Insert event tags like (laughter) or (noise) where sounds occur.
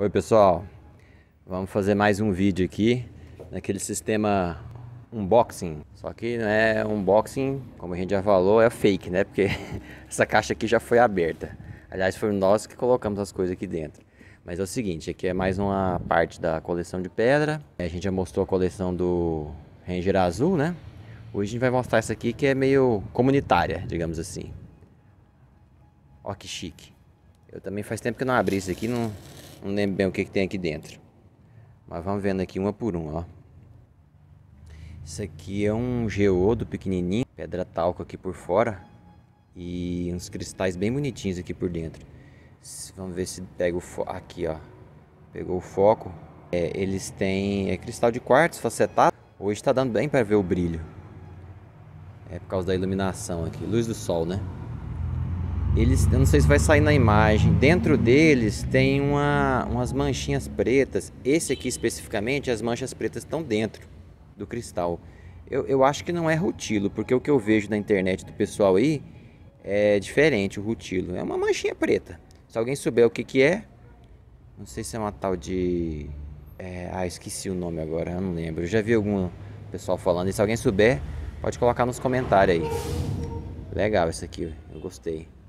Oi pessoal, vamos fazer mais um vídeo aqui naquele sistema unboxing. Só que não é unboxing, como a gente já falou, é fake, né? Porque (laughs) essa caixa aqui já foi aberta. Aliás, foi nós que colocamos as coisas aqui dentro. Mas é o seguinte, aqui é mais uma parte da coleção de pedra. A gente já mostrou a coleção do Ranger Azul, né? Hoje a gente vai mostrar essa aqui que é meio comunitária, digamos assim. Ó que chique. Eu também faz tempo que eu não abri isso aqui, não, não lembro bem o que, que tem aqui dentro. Mas vamos vendo aqui uma por uma, ó. Isso aqui é um geodo pequenininho, pedra talco aqui por fora e uns cristais bem bonitinhos aqui por dentro. Vamos ver se pega o foco. Aqui, ó. Pegou o foco. É, eles têm é, cristal de quartzo facetado. Hoje está dando bem para ver o brilho. É por causa da iluminação aqui. Luz do sol, né? eles, eu não sei se vai sair na imagem, dentro deles tem uma, umas manchinhas pretas. Esse aqui especificamente, as manchas pretas estão dentro do cristal. Eu, eu acho que não é rutilo, porque o que eu vejo na internet do pessoal aí é diferente o rutilo. É uma manchinha preta. Se alguém souber o que, que é, não sei se é uma tal de. É, ah, esqueci o nome agora, eu não lembro. Eu já vi algum pessoal falando. E se alguém souber, pode colocar nos comentários aí. Legal isso aqui, eu gostei.